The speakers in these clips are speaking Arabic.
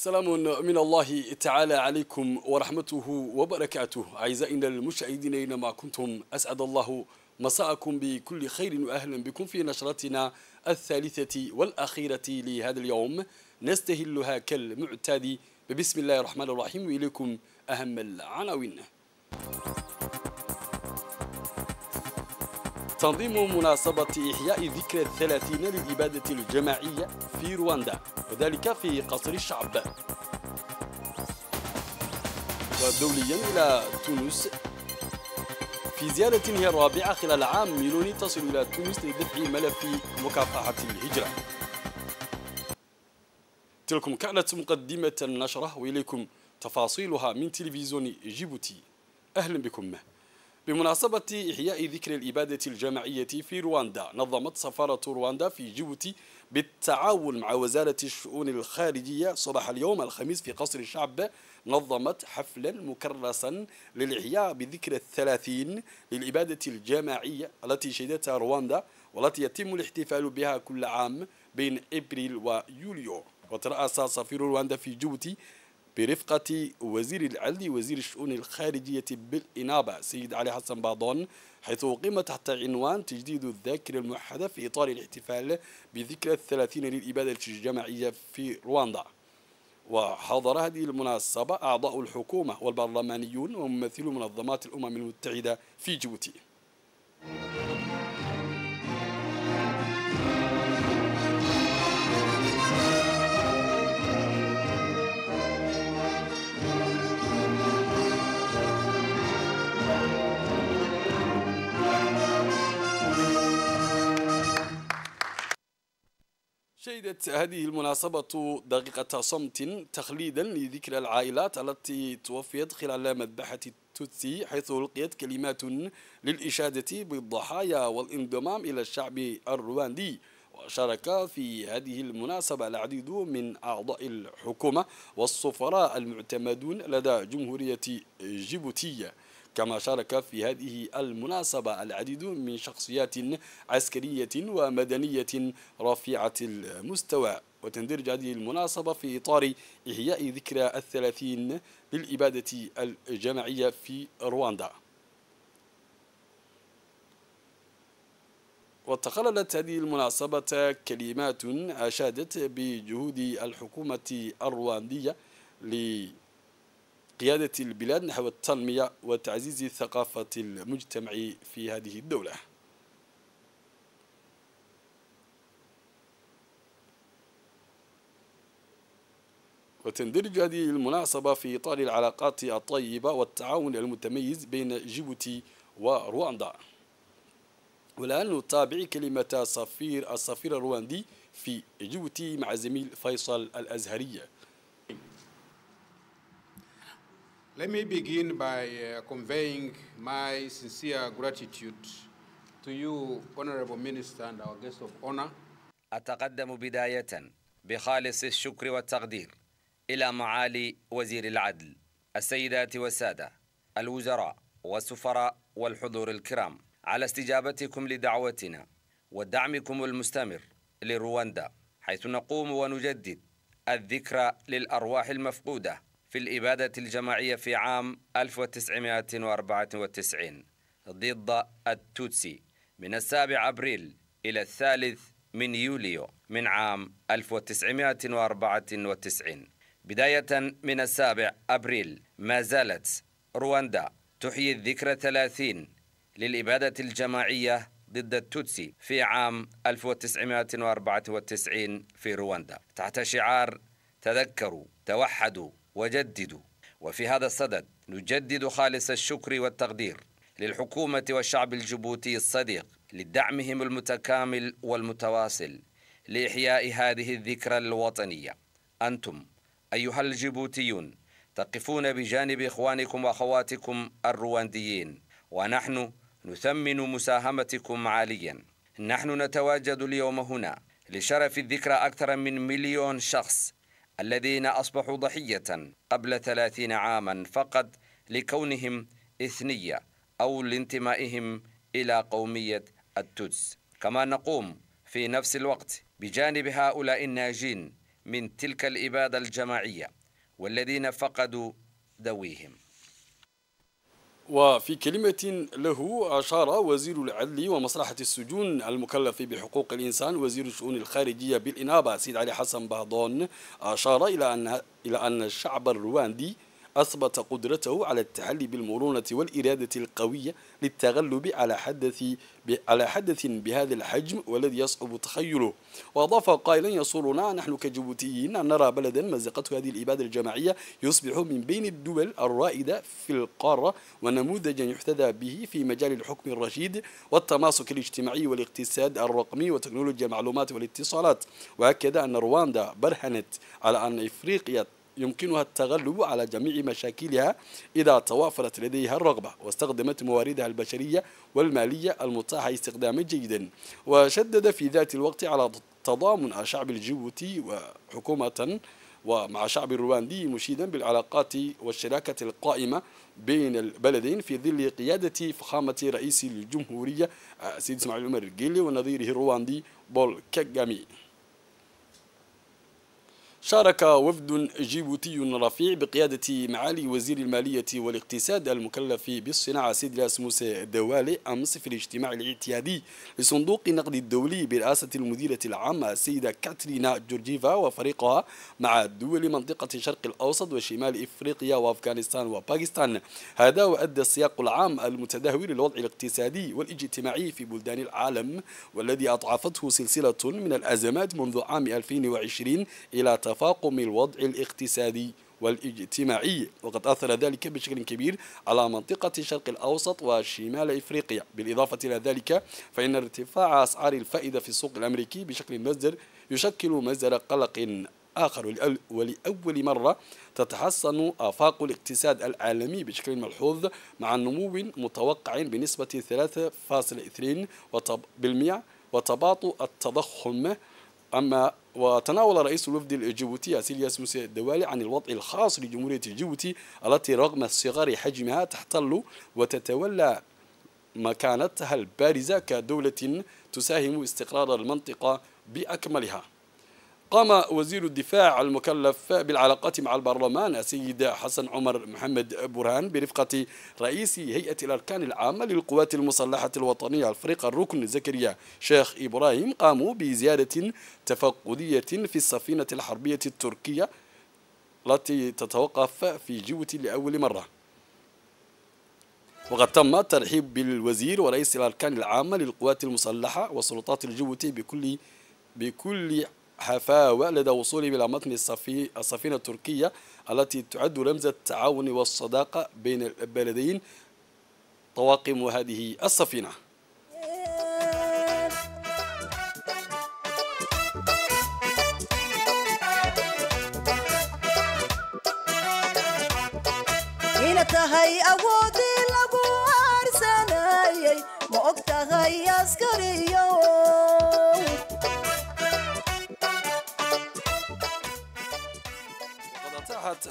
سلام من الله تعالى عليكم ورحمته وبركاته أعزائنا المشاهدين أينما كنتم أسعد الله مساءكم بكل خير وأهلا بكم في نشرتنا الثالثة والأخيرة لهذا اليوم نستهلها كالمعتاد بسم الله الرحمن الرحيم وإليكم أهم العناوين تنظيم مناسبة إحياء ذكرى الثلاثين للإبادة الجماعية في رواندا وذلك في قصر الشعب ودوليا إلى تونس في زيارة هي الرابعة خلال عام ميلوني تصل إلى تونس لدفع ملف مكافحة الهجرة تلكم كانت مقدمة النشرة وإليكم تفاصيلها من تلفزيون جيبوتي أهلا بكم بمناسبة إحياء ذكرى الإبادة الجماعية في رواندا نظمت سفارة رواندا في جيبوتي بالتعاون مع وزارة الشؤون الخارجية صباح اليوم الخميس في قصر الشعب نظمت حفلا مكرسا للإحياء بذكرى الثلاثين للإبادة الجماعية التي شهدتها رواندا والتي يتم الاحتفال بها كل عام بين إبريل ويوليو وترأس سفير رواندا في جيبوتي برفقة وزير العدل وزير الشؤون الخارجية بالإنابة سيد علي حسن باضون حيث أقيم تحت عنوان تجديد الذاكرة الموحدة في إطار الاحتفال بذكرى الثلاثين للإبادة الجماعية في رواندا وحضر هذه المناسبة أعضاء الحكومة والبرلمانيون وممثلو منظمات الأمم المتحدة في جيبوتي. شهدت هذه المناسبة دقيقة صمت تخليدا لذكرى العائلات التي توفيت خلال مذبحة التوتسي حيث ألقيت كلمات للإشادة بالضحايا والانضمام إلى الشعب الرواندي وشارك في هذه المناسبة العديد من أعضاء الحكومة والسفراء المعتمدون لدى جمهورية جيبوتية كما شارك في هذه المناسبة العديد من شخصيات عسكرية ومدنية رفيعة المستوى وتندرج هذه المناسبة في إطار إحياء ذكرى الثلاثين للإبادة الجماعية في رواندا وتخللت هذه المناسبة كلمات أشادت بجهود الحكومة الرواندية لإبادة قيادة البلاد نحو التنمية وتعزيز الثقافة المجتمع في هذه الدولة وتندرج هذه المناسبة في إطار العلاقات الطيبة والتعاون المتميز بين جيبوتي ورواندا والآن نتابع كلمة سفير السفير الرواندي في جيبوتي مع زميل فيصل الأزهرية Let me begin by uh, conveying my sincere gratitude to you, Honorable Minister and our guest of honor. أتقدم بداية بخالص الشكر والتقدير إلى معالي وزير العدل السيدات والسادة الوزراء والسفراء والحضور الكرام على استجابتكم لدعوتنا ودعمكم المستمر لرواندا حيث نقوم ونجدد الذكرى للأرواح المفقودة في الإبادة الجماعية في عام 1994 ضد التوتسي من السابع أبريل إلى الثالث من يوليو من عام 1994 بداية من السابع أبريل ما زالت رواندا تحيي الذكرى 30 للإبادة الجماعية ضد التوتسي في عام 1994 في رواندا تحت شعار تذكروا توحدوا وجددوا وفي هذا الصدد نجدد خالص الشكر والتقدير للحكومة والشعب الجيبوتي الصديق لدعمهم المتكامل والمتواصل لإحياء هذه الذكرى الوطنية أنتم أيها الجيبوتيون تقفون بجانب إخوانكم وأخواتكم الروانديين ونحن نثمن مساهمتكم عاليا نحن نتواجد اليوم هنا لشرف الذكرى أكثر من مليون شخص الذين أصبحوا ضحية قبل ثلاثين عاما فقط لكونهم إثنية أو لانتمائهم إلى قومية التوتس كما نقوم في نفس الوقت بجانب هؤلاء الناجين من تلك الإبادة الجماعية والذين فقدوا ذويهم وفي كلمة له أشار وزير العدل ومصلحة السجون المكلف بحقوق الإنسان وزير الشؤون الخارجية بالإنابة سيد علي حسن بهضون أشار إلى أن إلى أن الشعب الرواندي أثبت قدرته على التحلي بالمرونة والإرادة القوية للتغلب على حدث على حدث بهذا الحجم والذي يصعب تخيله وأضاف قائلا يصورنا نحن كجيبوتيين أن نرى بلدا مزقته هذه الإبادة الجماعية يصبح من بين الدول الرائدة في القارة ونموذجا يحتذى به في مجال الحكم الرشيد والتماسك الاجتماعي والاقتصاد الرقمي وتكنولوجيا المعلومات والاتصالات وهكذا أن رواندا برهنت على أن إفريقيا يمكنها التغلب على جميع مشاكلها إذا توافرت لديها الرغبة واستخدمت مواردها البشرية والمالية المتاحة استخداما جيدا وشدد في ذات الوقت على تضامن الشعب الجيبوتي وحكومة ومع شعب الرواندي مشيدا بالعلاقات والشراكة القائمة بين البلدين في ظل قيادة فخامة رئيس الجمهورية آه، سيد اسماعيل عمر الجيلي ونظيره الرواندي بول كاغامي شارك وفد جيبوتي رفيع بقيادة معالي وزير المالية والاقتصاد المكلف بالصناعة سيد لاسموس دوالي أمس في الاجتماع الاعتيادي لصندوق النقد الدولي برئاسة المديرة العامة السيدة كاترينا جورجيفا وفريقها مع دول منطقة الشرق الأوسط وشمال إفريقيا وأفغانستان وباكستان هذا وأدى السياق العام المتدهور للوضع الاقتصادي والاجتماعي في بلدان العالم والذي أضعفته سلسلة من الأزمات منذ عام 2020 إلى تفاقم الوضع الاقتصادي والاجتماعي وقد أثر ذلك بشكل كبير على منطقة الشرق الأوسط وشمال إفريقيا بالإضافة إلى ذلك فإن ارتفاع أسعار الفائدة في السوق الأمريكي بشكل مزدر يشكل مزدر قلق آخر ولأول مرة تتحسن آفاق الاقتصاد العالمي بشكل ملحوظ مع نمو متوقع بنسبة 3.2% وتباطؤ التضخم أما وتناول رئيس الوفد الجيبوتي أسيلياس موسى الدوالي عن الوضع الخاص لجمهورية جيبوتي التي رغم صغر حجمها تحتل وتتولى مكانتها البارزة كدولة تساهم استقرار المنطقة بأكملها قام وزير الدفاع المكلف بالعلاقات مع البرلمان السيد حسن عمر محمد برهان برفقة رئيس هيئة الأركان العامة للقوات المسلحة الوطنية الفريق الركن زكريا شيخ إبراهيم قاموا بزيادة تفقدية في السفينة الحربية التركية التي تتوقف في جيبوتي لأول مرة وقد تم الترحيب بالوزير ورئيس الأركان العامة للقوات المسلحة وسلطات الجيبوتي بكل بكل حفاوة لدى وصوله إلى متن السفينة التركية التي تعد رمز التعاون والصداقة بين البلدين طواقم هذه السفينة تهي أودي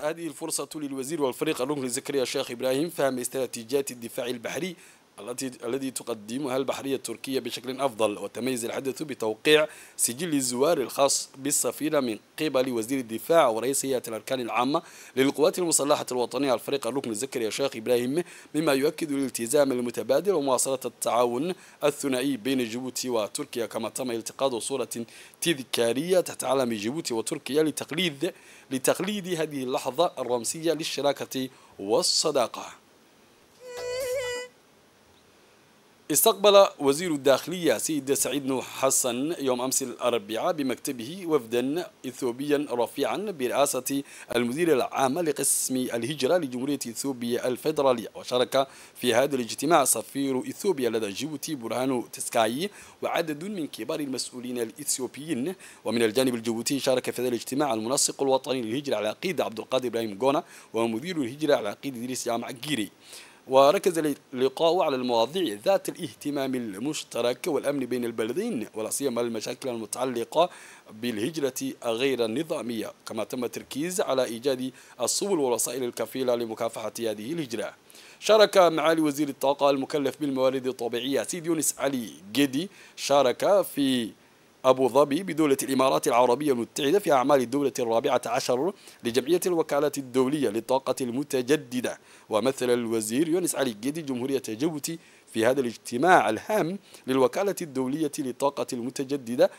هذه الفرصة للوزير والفريق الأنجلي زكريا الشيخ إبراهيم فهم استراتيجيات الدفاع البحري التي الذي تقدمها البحرية التركية بشكل أفضل وتميز الحدث بتوقيع سجل الزوار الخاص بالسفينة من قبل وزير الدفاع ورئيس هيئة الأركان العامة للقوات المسلحة الوطنية الفريق الركن الزكريا شيخ إبراهيم مما يؤكد الالتزام المتبادل ومواصلة التعاون الثنائي بين جيبوتي وتركيا كما تم التقاط صورة تذكارية تحت علم جيبوتي وتركيا لتقليد لتقليد هذه اللحظة الرمزية للشراكة والصداقة استقبل وزير الداخلية سيد سعيد نوح حسن يوم أمس الأربعاء بمكتبه وفدا إثيوبيا رفيعا برئاسة المدير العام لقسم الهجرة لجمهورية إثيوبيا الفيدرالية وشارك في هذا الاجتماع سفير إثيوبيا لدى جيبوتي برهانو تسكاي وعدد من كبار المسؤولين الإثيوبيين ومن الجانب الجيبوتي شارك في هذا الاجتماع المنسق الوطني للهجرة العقيد عبد القادر إبراهيم جونا ومدير الهجرة العقيد إدريس جامع جيري وركز اللقاء على المواضيع ذات الاهتمام المشترك والأمن بين البلدين ولا سيما المشاكل المتعلقة بالهجرة غير النظامية كما تم التركيز على إيجاد السبل والوسائل الكفيلة لمكافحة هذه الهجرة شارك معالي وزير الطاقة المكلف بالموارد الطبيعية سيد يونس علي جدي شارك في أبو ظبي بدولة الإمارات العربية المتحدة في أعمال الدولة الرابعة عشر لجمعية الوكالة الدولية للطاقة المتجددة ومثل الوزير يونس علي جدي جمهورية جيبوتي في هذا الاجتماع الهام للوكالة الدولية للطاقة المتجددة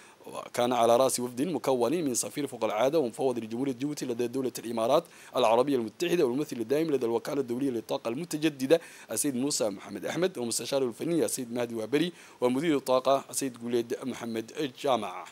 كان على رأس وفد مكون من سفير فوق العادة ومفوض لجمهورية جيبوتي لدى دولة الإمارات العربية المتحدة والممثل الدائم لدى الوكالة الدولية للطاقة المتجددة السيد موسى محمد أحمد ومستشاره الفني السيد مهدي وهبري ومدير الطاقة السيد جوليد محمد الجامع.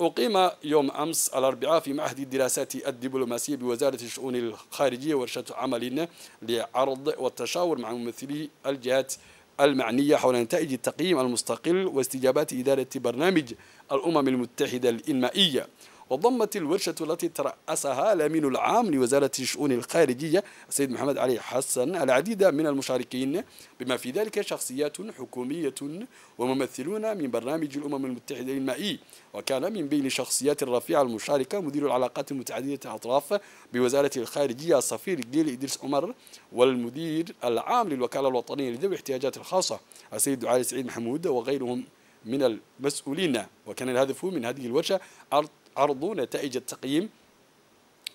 أقيم يوم أمس الأربعاء في معهد الدراسات الدبلوماسية بوزارة الشؤون الخارجية ورشة عمل لعرض والتشاور مع ممثلي الجهات المعنية حول نتائج التقييم المستقل واستجابات إدارة برنامج الأمم المتحدة الإنمائية وضمت الورشة التي ترأسها الأمين العام لوزارة الشؤون الخارجية السيد محمد علي حسن العديد من المشاركين بما في ذلك شخصيات حكومية وممثلون من برنامج الأمم المتحدة المائي وكان من بين الشخصيات الرفيعة المشاركة مدير العلاقات المتعددة الأطراف بوزارة الخارجية السفير جيل إدريس عمر والمدير العام للوكالة الوطنية لذوي الاحتياجات الخاصة السيد علي سعيد محمود وغيرهم من المسؤولين وكان الهدف من هذه الورشة عرض نتائج التقييم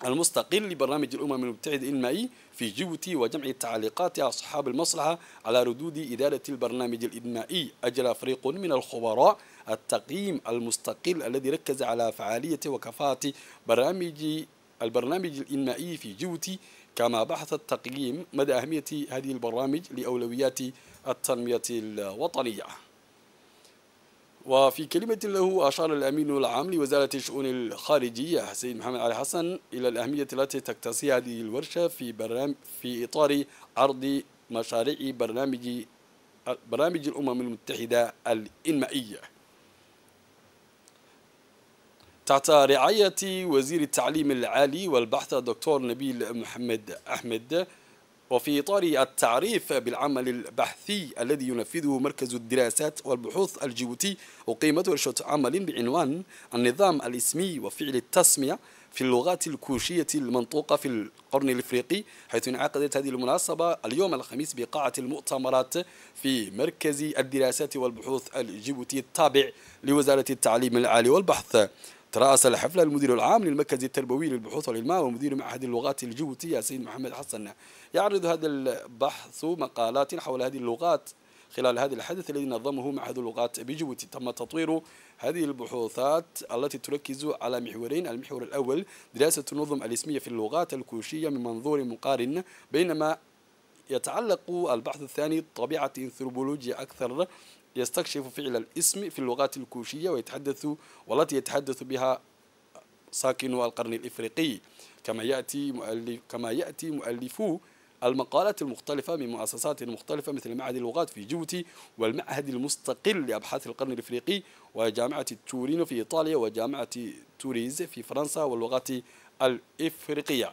المستقل لبرنامج الأمم المتحدة الإنمائي في جيبوتي وجمع تعليقات أصحاب المصلحة على ردود إدارة البرنامج الإنمائي أجرى فريق من الخبراء التقييم المستقل الذي ركز على فعالية وكفاءة برامج البرنامج الإنمائي في جيبوتي كما بحث التقييم مدى أهمية هذه البرامج لأولويات التنمية الوطنية وفي كلمة له أشار الأمين العام لوزارة الشؤون الخارجية سيد محمد علي حسن إلى الأهمية التي تكتسي هذه الورشة في برنامج في إطار عرض مشاريع برنامج برامج الأمم المتحدة الإنمائية تحت رعاية وزير التعليم العالي والبحث الدكتور نبيل محمد أحمد وفي إطار التعريف بالعمل البحثي الذي ينفذه مركز الدراسات والبحوث الجيبوتي أقيمت ورشة عمل بعنوان النظام الاسمي وفعل التسمية في اللغات الكوشية المنطوقة في القرن الإفريقي حيث انعقدت هذه المناسبة اليوم الخميس بقاعة المؤتمرات في مركز الدراسات والبحوث الجيبوتي التابع لوزارة التعليم العالي والبحث ترأس الحفلة المدير العام للمركز التربوي للبحوث والإلمام ومدير معهد اللغات الجيبوتية سيد محمد حسن يعرض هذا البحث مقالات حول هذه اللغات خلال هذا الحدث الذي نظمه معهد اللغات بجيبوتي تم تطوير هذه البحوثات التي تركز على محورين المحور الأول دراسة النظم الاسمية في اللغات الكوشية من منظور مقارن بينما يتعلق البحث الثاني طبيعة انثروبولوجيا أكثر يستكشف فعل الاسم في اللغات الكوشية ويتحدث والتي يتحدث بها ساكنو القرن الإفريقي كما يأتي مؤلف كما يأتي مؤلفو المقالات المختلفة من مؤسسات مختلفة مثل معهد اللغات في جوتي والمعهد المستقل لأبحاث القرن الإفريقي وجامعة تورينو في إيطاليا وجامعة توريز في فرنسا واللغات الإفريقية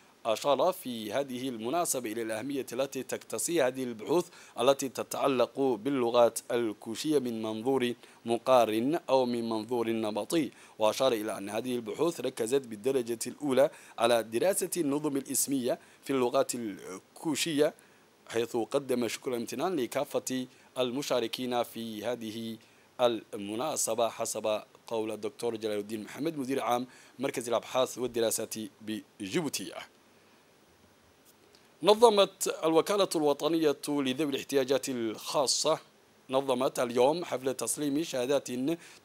أشار في هذه المناسبة إلى الأهمية التي تكتسي هذه البحوث التي تتعلق باللغات الكوشية من منظور مقارن أو من منظور نمطي وأشار إلى أن هذه البحوث ركزت بالدرجة الأولى على دراسة النظم الإسمية في اللغات الكوشية حيث قدم شكر امتنان لكافة المشاركين في هذه المناسبة حسب قول الدكتور جلال الدين محمد مدير عام مركز الأبحاث والدراسات بجيبوتية نظمت الوكالة الوطنية لذوي الاحتياجات الخاصة نظمت اليوم حفل تسليم شهادات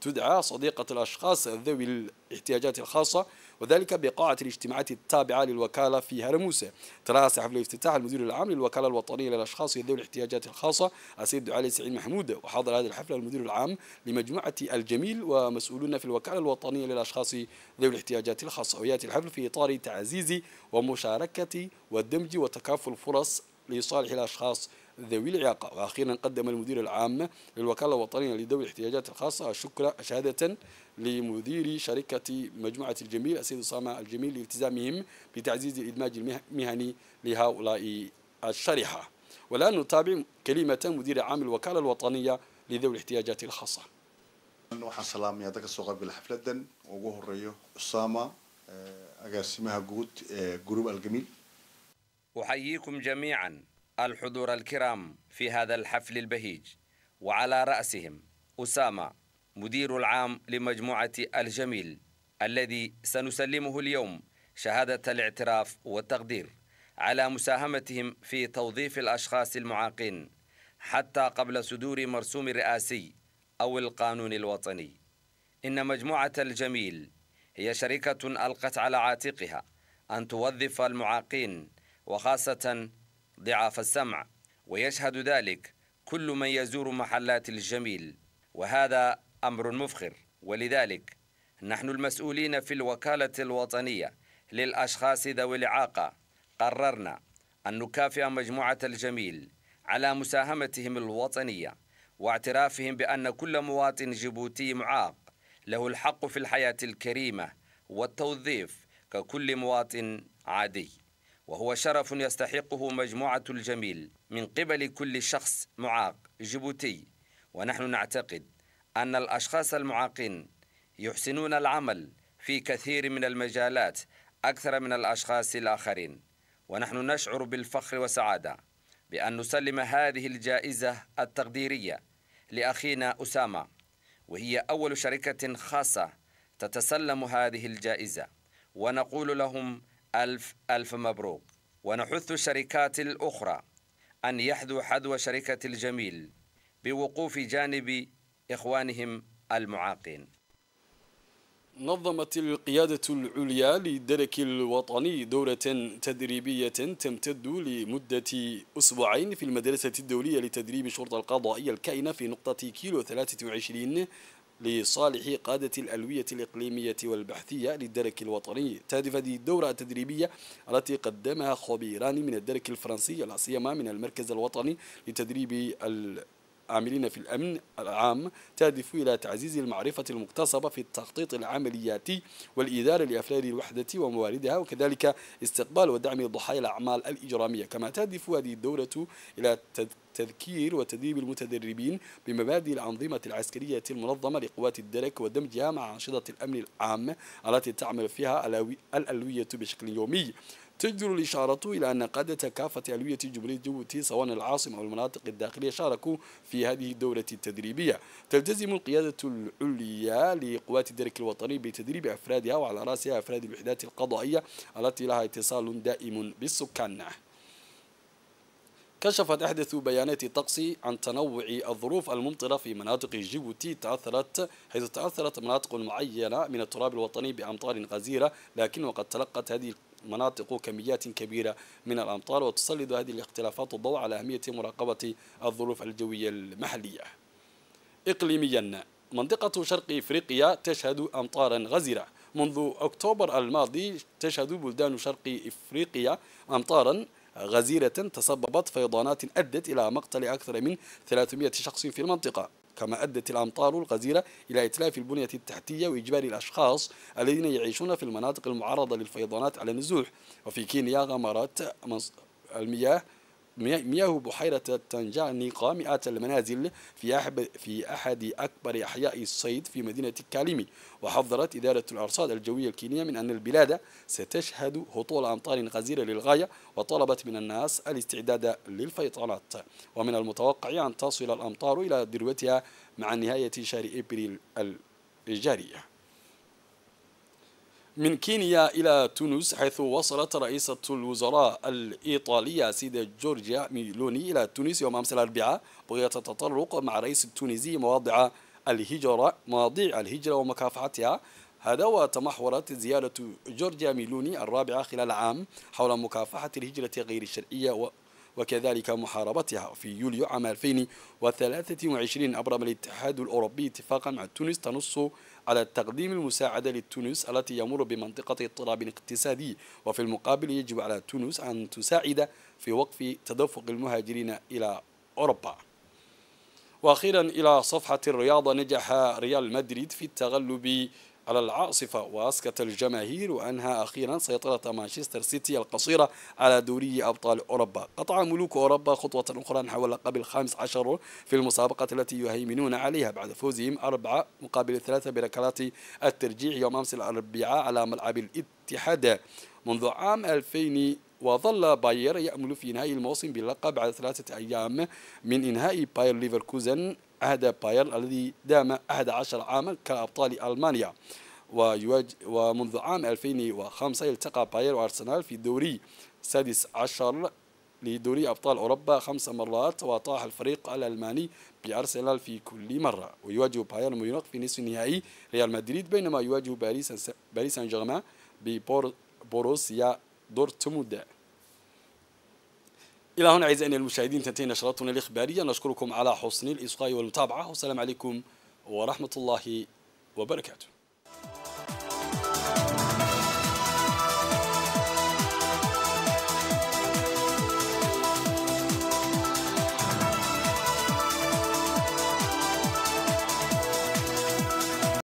تدعى صديقة الأشخاص ذوي الاحتياجات الخاصة وذلك بقاعة الاجتماعات التابعة للوكالة في هرموسة ترأس حفل الافتتاح المدير العام للوكالة الوطنية للأشخاص ذوي الاحتياجات الخاصة السيد علي سعيد محمود وحضر هذا الحفل المدير العام لمجموعة الجميل ومسؤولون في الوكالة الوطنية للأشخاص ذوي الاحتياجات الخاصة ويأتي الحفل في إطار تعزيز ومشاركة والدمج وتكافل فرص لصالح الأشخاص ذوي الإعاقة وأخيرا قدم المدير العام للوكالة الوطنية لذوي الاحتياجات الخاصة الشكر شهادة لمدير شركة مجموعة الجميل السيد أسامة الجميل لالتزامهم بتعزيز الإدماج المهني لهؤلاء الشريحة والآن نتابع كلمة مدير عام الوكالة الوطنية لذوي الاحتياجات الخاصة waxaan سلام يا دكتور qaybgalay بالحفلة دن horeeyo الريو agaasimaha guud ee group الجميل uxayiikum جميعاً الحضور الكرام في هذا الحفل البهيج وعلى رأسهم أسامة مدير العام لمجموعة الجميل الذي سنسلمه اليوم شهادة الاعتراف والتقدير على مساهمتهم في توظيف الأشخاص المعاقين حتى قبل صدور مرسوم رئاسي أو القانون الوطني إن مجموعة الجميل هي شركة ألقت على عاتقها أن توظف المعاقين وخاصة ضعاف السمع ويشهد ذلك كل من يزور محلات الجميل وهذا امر مفخر ولذلك نحن المسؤولين في الوكاله الوطنيه للاشخاص ذوي الاعاقه قررنا ان نكافئ مجموعه الجميل على مساهمتهم الوطنيه واعترافهم بان كل مواطن جيبوتي معاق له الحق في الحياه الكريمه والتوظيف ككل مواطن عادي وهو شرف يستحقه مجموعة الجميل من قبل كل شخص معاق جيبوتي ونحن نعتقد أن الأشخاص المعاقين يحسنون العمل في كثير من المجالات أكثر من الأشخاص الآخرين ونحن نشعر بالفخر وسعادة بأن نسلم هذه الجائزة التقديرية لأخينا أسامة وهي أول شركة خاصة تتسلم هذه الجائزة ونقول لهم ألف ألف مبروك ونحث الشركات الأخرى أن يحذوا حذو شركة الجميل بوقوف جانب إخوانهم المعاقين نظمت القيادة العليا للدرك الوطني دورة تدريبية تمتد لمدة أسبوعين في المدرسة الدولية لتدريب الشرطة القضائية الكائنة في نقطة كيلو 23 لصالح قادة الألوية الإقليمية والبحثية للدرك الوطني تهدف هذه الدورة التدريبية التي قدمها خبيران من الدرك الفرنسي لا سيما من المركز الوطني لتدريب العاملين في الأمن العام تهدف إلى تعزيز المعرفة المكتسبة في التخطيط العملياتي والإدارة لأفراد الوحدة ومواردها وكذلك استقبال ودعم ضحايا الأعمال الإجرامية كما تهدف هذه الدورة إلى تذكير وتدريب المتدربين بمبادئ الأنظمة العسكرية المنظمة لقوات الدرك ودمجها مع أنشطة الأمن العام التي تعمل فيها الألوية بشكل يومي تجدر الإشارة إلى أن قادة كافة ألوية جمهورية جيبوتي سواء العاصمة أو المناطق الداخلية شاركوا في هذه الدورة التدريبية تلتزم القيادة العليا لقوات الدرك الوطني بتدريب أفرادها وعلى رأسها أفراد الوحدات القضائية التي لها اتصال دائم بالسكان كشفت احدث بيانات الطقس عن تنوع الظروف الممطرة في مناطق جيبوتي تأثرت حيث تأثرت مناطق معينة من التراب الوطني بأمطار غزيرة لكن وقد تلقت هذه مناطق كميات كبيرة من الأمطار وتسلط هذه الاختلافات الضوء على أهمية مراقبة الظروف الجوية المحلية إقليميا منطقة شرق إفريقيا تشهد أمطارا غزيرة منذ أكتوبر الماضي تشهد بلدان شرق إفريقيا أمطارا غزيرة تسببت فيضانات أدت إلى مقتل أكثر من 300 شخص في المنطقة كما أدت الأمطار الغزيرة إلى إتلاف البنية التحتية وإجبار الأشخاص الذين يعيشون في المناطق المعرضة للفيضانات على النزوح وفي كينيا غمرت المياه مياه بحيرة تنجانيقا مئات المنازل في أحد, في أحد أكبر أحياء الصيد في مدينة كاليمي وحذرت إدارة الأرصاد الجوية الكينية من أن البلاد ستشهد هطول أمطار غزيرة للغاية وطلبت من الناس الاستعداد للفيضانات ومن المتوقع أن تصل الأمطار إلى ذروتها مع نهاية شهر إبريل الجارية من كينيا إلى تونس حيث وصلت رئيسة الوزراء الإيطالية سيدة جورجيا ميلوني إلى تونس يوم أمس الأربعاء بغية التطرق مع الرئيس التونسي مواضع الهجرة مواضيع الهجرة ومكافحتها هذا وتمحورت زيارة جورجيا ميلوني الرابعة خلال عام حول مكافحة الهجرة غير الشرعية و وكذلك محاربتها في يوليو عام 2023 أبرم الاتحاد الأوروبي اتفاقا مع تونس تنص على تقديم المساعدة لتونس التي يمر بمنطقة اضطراب اقتصادي وفي المقابل يجب على تونس أن تساعد في وقف تدفق المهاجرين إلى أوروبا وأخيرا إلى صفحة الرياضة نجح ريال مدريد في التغلب على العاصفة وأسكت الجماهير وأنهى أخيرا سيطرة مانشستر سيتي القصيرة على دوري أبطال أوروبا قطع ملوك أوروبا خطوة أخرى نحو اللقب الخامس عشر في المسابقة التي يهيمنون عليها بعد فوزهم أربعة مقابل ثلاثة بركلات الترجيع يوم أمس الأربعاء على ملعب الاتحاد منذ عام 2000 وظل باير يأمل في نهاية الموسم باللقب بعد ثلاثة أيام من إنهاء باير ليفركوزن عهد باير الذي دام 11 عاما كأبطال ألمانيا ويواجه ومنذ عام 2005 التقى باير وأرسنال في الدوري السادس عشر لدوري أبطال أوروبا خمس مرات وطاح الفريق الألماني بأرسنال في كل مرة ويواجه باير ميونخ في نصف النهائي ريال مدريد بينما يواجه باريس سان جيرمان ببوروسيا دورتموند إلى هنا أعزائي المشاهدين تنتهي نشرتنا الإخبارية نشكركم على حسن الإصغاء والمتابعة والسلام عليكم ورحمة الله وبركاته